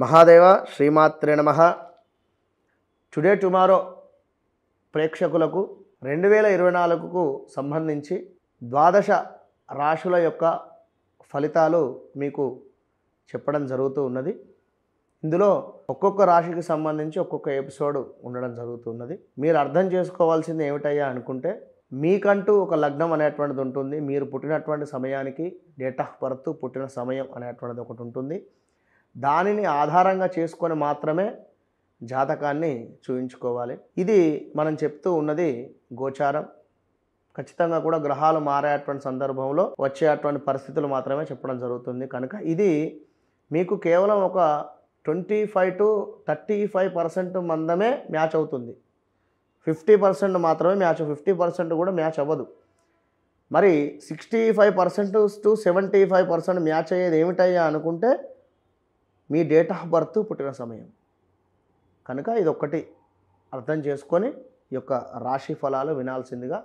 మహాదేవ శ్రీమాత్రే నమ today tomorrow ప్రేక్షకులకు రెండు వేల ఇరవై నాలుగుకు సంబంధించి ద్వాదశ రాశుల యొక్క ఫలితాలు మీకు చెప్పడం జరుగుతూ ఉన్నది ఇందులో ఒక్కొక్క రాశికి సంబంధించి ఒక్కొక్క ఎపిసోడ్ ఉండడం జరుగుతున్నది మీరు అర్థం చేసుకోవాల్సింది ఏమిటయ్యా అనుకుంటే మీకంటూ ఒక లగ్నం అనేటువంటిది ఉంటుంది మీరు పుట్టినటువంటి సమయానికి డేట్ ఆఫ్ బర్త్ పుట్టిన సమయం అనేటువంటిది ఒకటి ఉంటుంది దానిని ఆధారంగా చేసుకొని మాత్రమే జాతకాన్ని చూయించుకోవాలి ఇది మనం చెప్తూ ఉన్నది గోచారం ఖచ్చితంగా కూడా గ్రహాలు మారేటువంటి సందర్భంలో వచ్చేటువంటి పరిస్థితులు మాత్రమే చెప్పడం జరుగుతుంది కనుక ఇది మీకు కేవలం ఒక twenty five to thirty five percent మందమే మ్యాచ్ అవుతుంది ఫిఫ్టీ పర్సెంట్ మాత్రమే మ్యాచ్ ఫిఫ్టీ పర్సెంట్ కూడా మ్యాచ్ అవ్వదు మరి sixty five percent to seventy five percent match అయ్యేది ఏమిటయ్యా అనుకుంటే మీ డేట్ ఆఫ్ బర్త్ పుట్టిన సమయం కనుక ఇది ఒక్కటి అర్థం చేసుకొని ఈ యొక్క రాశి ఫలాలు వినాల్సిందిగా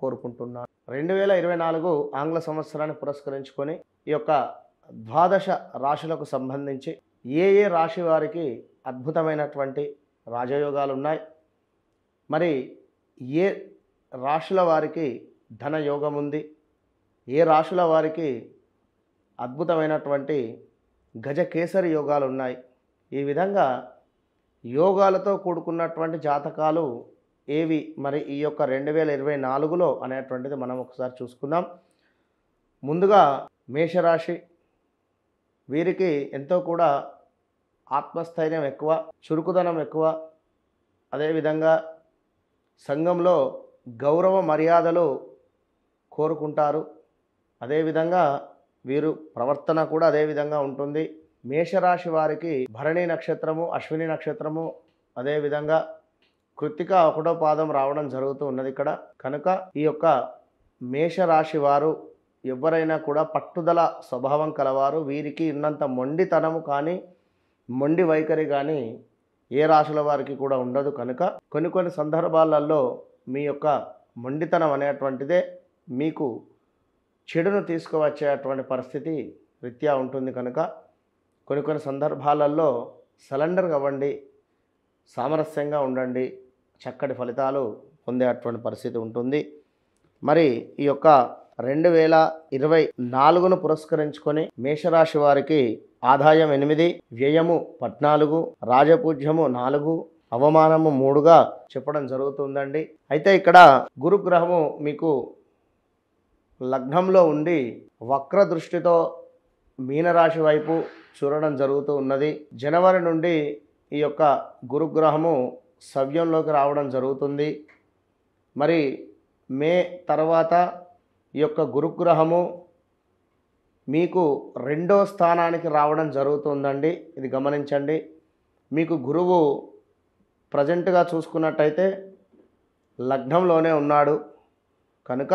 కోరుకుంటున్నాను రెండు వేల ఇరవై నాలుగు ఆంగ్ల సంవత్సరాన్ని పురస్కరించుకొని ఈ యొక్క ద్వాదశ రాశులకు సంబంధించి ఏ ఏ రాశి వారికి అద్భుతమైనటువంటి రాజయోగాలు ఉన్నాయి మరి ఏ రాశుల వారికి ధనయోగం ఉంది ఏ రాశుల వారికి అద్భుతమైనటువంటి గజ కేసరి యోగాలు ఉన్నాయి ఈ విధంగా యోగాలతో కూడుకున్నటువంటి జాతకాలు ఏవి మరి ఈ యొక్క రెండు వేల ఇరవై నాలుగులో అనేటువంటిది మనం ఒకసారి చూసుకుందాం ముందుగా మేషరాశి వీరికి ఎంతో కూడా ఆత్మస్థైర్యం ఎక్కువ చురుకుదనం ఎక్కువ అదేవిధంగా సంఘంలో గౌరవ మర్యాదలు కోరుకుంటారు అదేవిధంగా వీరు ప్రవర్తన కూడా అదే విధంగా ఉంటుంది మేషరాశి వారికి భరణి నక్షత్రము అశ్విని నక్షత్రము అదేవిధంగా కృత్తిక ఒకటో పాదం రావడం జరుగుతూ ఉన్నది ఇక్కడ కనుక ఈ యొక్క మేషరాశి వారు ఎవరైనా కూడా పట్టుదల స్వభావం కలవారు వీరికి ఉన్నంత మొండితనము కానీ మొండి వైఖరి కానీ ఏ రాశుల వారికి కూడా ఉండదు కనుక కొన్ని కొన్ని సందర్భాలలో మీ యొక్క మొండితనం అనేటువంటిదే మీకు చెడును తీసుకువచ్చే అటువంటి పరిస్థితి రీత్యా ఉంటుంది కనుక కొన్ని కొన్ని సందర్భాలలో సరెండర్ అవ్వండి సామరస్యంగా ఉండండి చక్కటి ఫలితాలు పొందే అటువంటి పరిస్థితి ఉంటుంది మరి ఈ యొక్క రెండు వేల ఇరవై నాలుగును పురస్కరించుకొని మేషరాశి వారికి ఆదాయం ఎనిమిది వ్యయము పద్నాలుగు రాజపూజ్యము నాలుగు అవమానము మూడుగా చెప్పడం జరుగుతుందండి అయితే ఇక్కడ గురుగ్రహము మీకు లగ్నంలో ఉండి వక్ర దృష్టితో మీనరాశి వైపు చూడడం జరుగుతూ ఉన్నది జనవరి నుండి ఈ యొక్క గురుగ్రహము సవ్యంలోకి రావడం జరుగుతుంది మరి మే తర్వాత ఈ యొక్క గురుగ్రహము మీకు రెండో స్థానానికి రావడం జరుగుతుందండి ఇది గమనించండి మీకు గురువు ప్రజెంట్గా చూసుకున్నట్టయితే లగ్నంలోనే ఉన్నాడు కనుక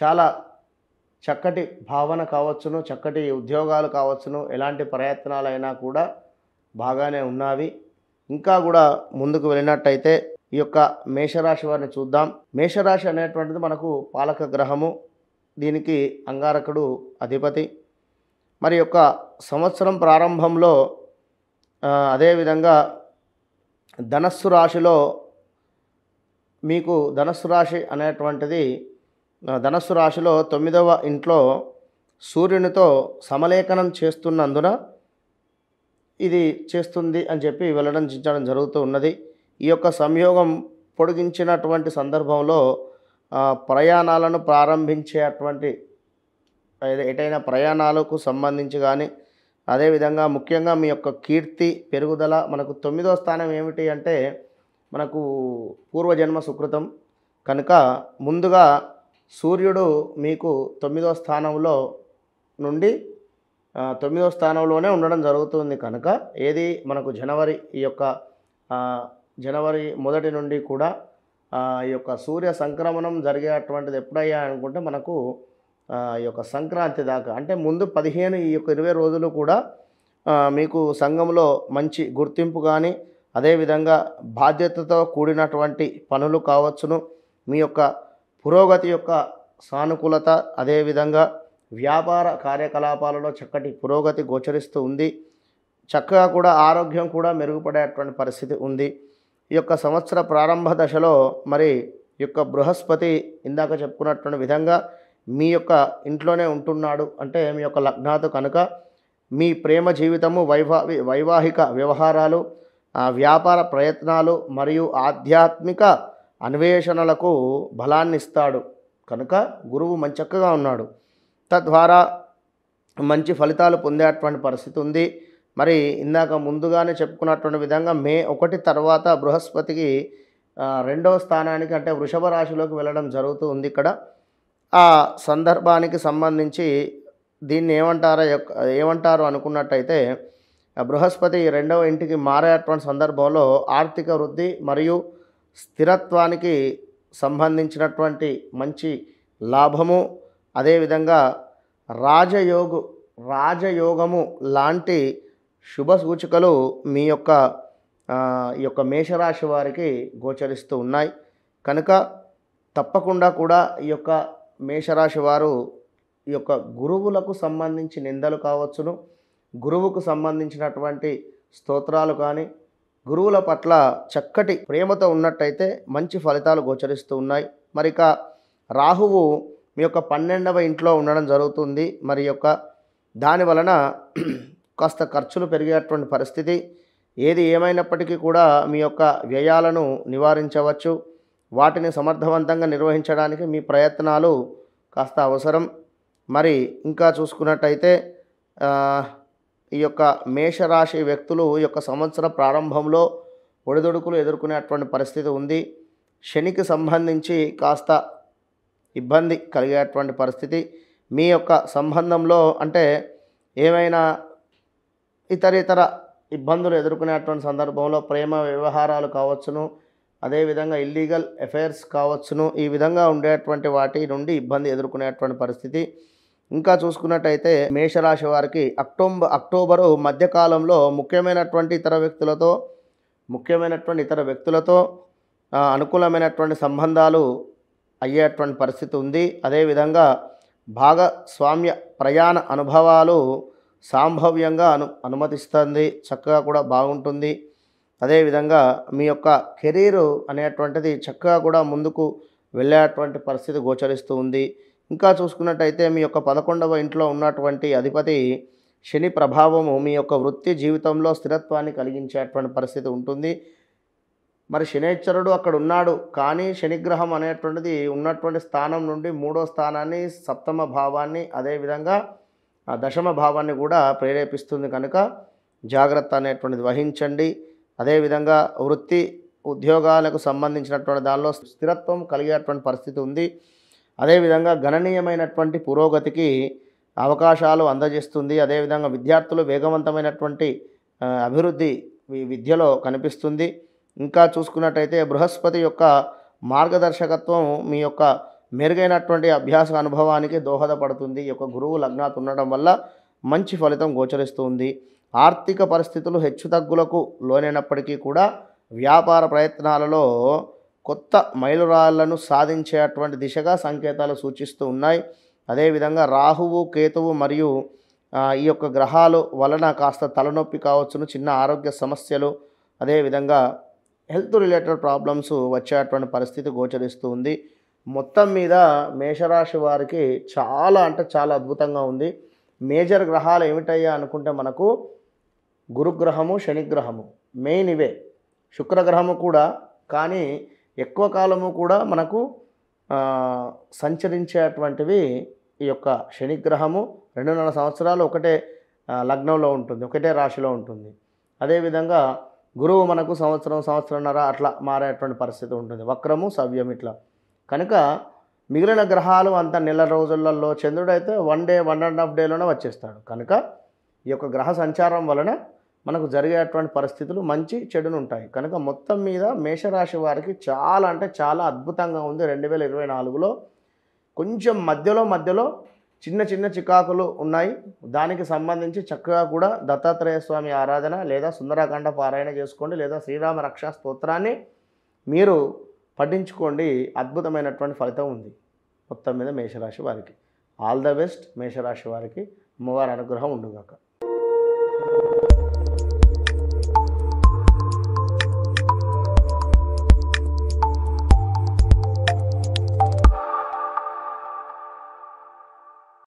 చాలా చక్కటి భావన కావచ్చును చక్కటి ఉద్యోగాలు కావచ్చును ఎలాంటి ప్రయత్నాలైనా కూడా బాగానే ఉన్నవి ఇంకా కూడా ముందుకు వెళ్ళినట్టయితే ఈ యొక్క మేషరాశి వారిని చూద్దాం మేషరాశి అనేటువంటిది మనకు పాలక గ్రహము దీనికి అంగారకుడు అధిపతి మరి యొక్క సంవత్సరం ప్రారంభంలో అదేవిధంగా ధనస్సు రాశిలో మీకు ధనస్సు రాశి అనేటువంటిది ధనస్సు రాశిలో తొమ్మిదవ ఇంట్లో సూర్యునితో సమలేఖనం చేస్తున్నందున ఇది చేస్తుంది అని చెప్పి వెల్లడించడం జరుగుతూ ఉన్నది ఈ యొక్క సంయోగం పొడిగించినటువంటి సందర్భంలో ప్రయాణాలను ప్రారంభించేటువంటి ఎటైనా ప్రయాణాలకు సంబంధించి కానీ అదేవిధంగా ముఖ్యంగా మీ యొక్క కీర్తి పెరుగుదల మనకు తొమ్మిదో స్థానం ఏమిటి అంటే మనకు పూర్వజన్మ సుకృతం కనుక ముందుగా సూర్యుడు మీకు తొమ్మిదో స్థానంలో నుండి తొమ్మిదో స్థానంలోనే ఉండడం జరుగుతుంది కనుక ఏది మనకు జనవరి ఈ యొక్క జనవరి మొదటి నుండి కూడా ఈ యొక్క సూర్య సంక్రమణం జరిగేటువంటిది ఎప్పుడయ్యా అనుకుంటే మనకు ఈ యొక్క సంక్రాంతి దాకా అంటే ముందు పదిహేను ఈ యొక్క ఇరవై రోజులు కూడా మీకు సంఘంలో మంచి గుర్తింపు కానీ అదేవిధంగా బాధ్యతతో కూడినటువంటి పనులు కావచ్చును మీ యొక్క పురోగతి యొక్క సానుకూలత అదేవిధంగా వ్యాపార కార్యకలాపాలలో చక్కటి పురోగతి గోచరిస్తూ ఉంది చక్కగా కూడా ఆరోగ్యం కూడా మెరుగుపడేటువంటి పరిస్థితి ఉంది ఈ యొక్క సంవత్సర ప్రారంభ దశలో మరి యొక్క బృహస్పతి ఇందాక చెప్పుకున్నటువంటి విధంగా మీ యొక్క ఇంట్లోనే ఉంటున్నాడు అంటే మీ యొక్క లగ్నాతో కనుక మీ ప్రేమ జీవితము వైవా వైవాహిక వ్యవహారాలు వ్యాపార ప్రయత్నాలు మరియు ఆధ్యాత్మిక అన్వేషణలకు బలాన్ని ఇస్తాడు కనుక గురువు మంచి చక్కగా ఉన్నాడు తద్వారా మంచి ఫలితాలు పొందేటువంటి పరిస్థితి ఉంది మరి ఇందాక ముందుగానే చెప్పుకున్నటువంటి విధంగా మే ఒకటి తర్వాత బృహస్పతికి రెండవ స్థానానికి అంటే వృషభ రాశిలోకి వెళ్ళడం జరుగుతూ ఉంది ఇక్కడ ఆ సందర్భానికి సంబంధించి దీన్ని ఏమంటారా ఏమంటారు అనుకున్నట్టయితే బృహస్పతి రెండవ ఇంటికి మారేటువంటి సందర్భంలో ఆర్థిక వృద్ధి మరియు స్థిరత్వానికి సంబంధించినటువంటి మంచి లాభము అదేవిధంగా రాజయోగు రాజయోగము లాంటి శుభ సూచికలు మీ యొక్క ఈ యొక్క మేషరాశి వారికి గోచరిస్తూ ఉన్నాయి కనుక తప్పకుండా కూడా ఈ యొక్క మేషరాశి వారు ఈ యొక్క గురువులకు సంబంధించి నిందలు కావచ్చును గురువుకు సంబంధించినటువంటి స్తోత్రాలు కానీ గురువుల పట్ల చక్కటి ప్రేమతో ఉన్నట్టయితే మంచి ఫలితాలు గోచరిస్తూ ఉన్నాయి మరిక రాహువు మీ యొక్క పన్నెండవ ఇంట్లో ఉండడం జరుగుతుంది మరి యొక్క దాని వలన కాస్త ఖర్చులు పెరిగేటువంటి పరిస్థితి ఏది ఏమైనప్పటికీ కూడా మీ యొక్క వ్యయాలను నివారించవచ్చు వాటిని సమర్థవంతంగా నిర్వహించడానికి మీ ప్రయత్నాలు కాస్త అవసరం మరి ఇంకా చూసుకున్నట్టయితే ఈ యొక్క మేషరాశి వ్యక్తులు ఈ యొక్క సంవత్సర ప్రారంభంలో ఒడిదొడుకులు ఎదుర్కొనేటువంటి పరిస్థితి ఉంది శనికి సంబంధించి కాస్త ఇబ్బంది కలిగేటువంటి పరిస్థితి మీ యొక్క సంబంధంలో అంటే ఏమైనా ఇతర ఇతర ఇబ్బందులు ఎదుర్కొనేటువంటి సందర్భంలో ప్రేమ వ్యవహారాలు కావచ్చును అదేవిధంగా ఇల్లీగల్ అఫైర్స్ కావచ్చును ఈ విధంగా ఉండేటువంటి వాటి నుండి ఇబ్బంది ఎదుర్కొనేటువంటి పరిస్థితి ఇంకా చూసుకున్నట్టయితే మేషరాశి వారికి అక్టోబర్ అక్టోబరు మధ్యకాలంలో ముఖ్యమైనటువంటి ఇతర వ్యక్తులతో ముఖ్యమైనటువంటి ఇతర వ్యక్తులతో అనుకూలమైనటువంటి సంబంధాలు అయ్యేటువంటి పరిస్థితి ఉంది అదేవిధంగా భాగస్వామ్య ప్రయాణ అనుభవాలు సాంభవ్యంగా అను అనుమతిస్తుంది చక్కగా కూడా బాగుంటుంది అదేవిధంగా మీ యొక్క కెరీరు అనేటువంటిది చక్కగా కూడా ముందుకు వెళ్ళేటువంటి పరిస్థితి గోచరిస్తూ ఉంది ఇంకా చూసుకున్నట్టయితే మీ యొక్క పదకొండవ ఇంట్లో ఉన్నటువంటి అధిపతి శని ప్రభావము మీ యొక్క వృత్తి జీవితంలో స్థిరత్వాన్ని కలిగించేటువంటి పరిస్థితి ఉంటుంది మరి శనేశ్వరుడు అక్కడ ఉన్నాడు కానీ శనిగ్రహం అనేటువంటిది ఉన్నటువంటి స్థానం నుండి మూడో స్థానాన్ని సప్తమ భావాన్ని అదేవిధంగా దశమ భావాన్ని కూడా ప్రేరేపిస్తుంది కనుక జాగ్రత్త అనేటువంటిది వహించండి అదేవిధంగా వృత్తి ఉద్యోగాలకు సంబంధించినటువంటి దానిలో స్థిరత్వం కలిగేటువంటి పరిస్థితి ఉంది అదేవిధంగా గణనీయమైనటువంటి పురోగతికి అవకాశాలు అందజేస్తుంది అదేవిధంగా విద్యార్థులు వేగవంతమైనటువంటి అభివృద్ధి విద్యలో కనిపిస్తుంది ఇంకా చూసుకున్నట్టయితే బృహస్పతి యొక్క మార్గదర్శకత్వం మీ యొక్క మెరుగైనటువంటి అభ్యాస అనుభవానికి దోహదపడుతుంది ఈ యొక్క గురువు లగ్నాత్ ఉండడం వల్ల మంచి ఫలితం గోచరిస్తుంది ఆర్థిక పరిస్థితులు హెచ్చుతగ్గులకు లోనైనప్పటికీ కూడా వ్యాపార ప్రయత్నాలలో కొత్త మైలురాళ్లను సాధించేటువంటి దిశగా సంకేతాలు సూచిస్తూ ఉన్నాయి అదేవిధంగా రాహువు కేతువు మరియు ఈ యొక్క గ్రహాలు వలన కాస్త తలనొప్పి కావచ్చును చిన్న ఆరోగ్య సమస్యలు అదేవిధంగా హెల్త్ రిలేటెడ్ ప్రాబ్లమ్స్ వచ్చేటువంటి పరిస్థితి గోచరిస్తూ ఉంది మొత్తం మీద మేషరాశి వారికి చాలా అంటే చాలా అద్భుతంగా ఉంది మేజర్ గ్రహాలు ఏమిటయ్యా అనుకుంటే మనకు గురుగ్రహము శనిగ్రహము మెయిన్ ఇవే శుక్రగ్రహము కూడా కానీ ఎక్కువ కాలము కూడా మనకు సంచరించేటువంటివి ఈ యొక్క శనిగ్రహము రెండున్నర సంవత్సరాలు ఒకటే లగ్నంలో ఉంటుంది ఒకటే రాశిలో ఉంటుంది అదేవిధంగా గురువు మనకు సంవత్సరం సంవత్సరంన్నర అట్లా మారేటువంటి పరిస్థితి ఉంటుంది వక్రము సవ్యం ఇట్లా కనుక మిగిలిన గ్రహాలు అంత నెల రోజులలో చంద్రుడైతే one day one and half డేలోనే వచ్చేస్తాడు కనుక ఈ యొక్క గ్రహ సంచారం వలన మనకు జరిగేటువంటి పరిస్థితులు మంచి చెడును ఉంటాయి కనుక మొత్తం మీద మేషరాశి వారికి చాలా అంటే చాలా అద్భుతంగా ఉంది రెండు వేల ఇరవై నాలుగులో కొంచెం మధ్యలో మధ్యలో చిన్న చిన్న చికాకులు ఉన్నాయి దానికి సంబంధించి చక్కగా కూడా దత్తాత్రేయ స్వామి ఆరాధన లేదా సుందరాకాండ పారాయణ చేసుకోండి లేదా శ్రీరామ రక్షా స్తోత్రాన్ని మీరు పఠించుకోండి అద్భుతమైనటువంటి ఫలితం ఉంది మొత్తం మీద మేషరాశి వారికి ఆల్ ద బెస్ట్ మేషరాశి వారికి అమ్మవారి అనుగ్రహం ఉండుగాక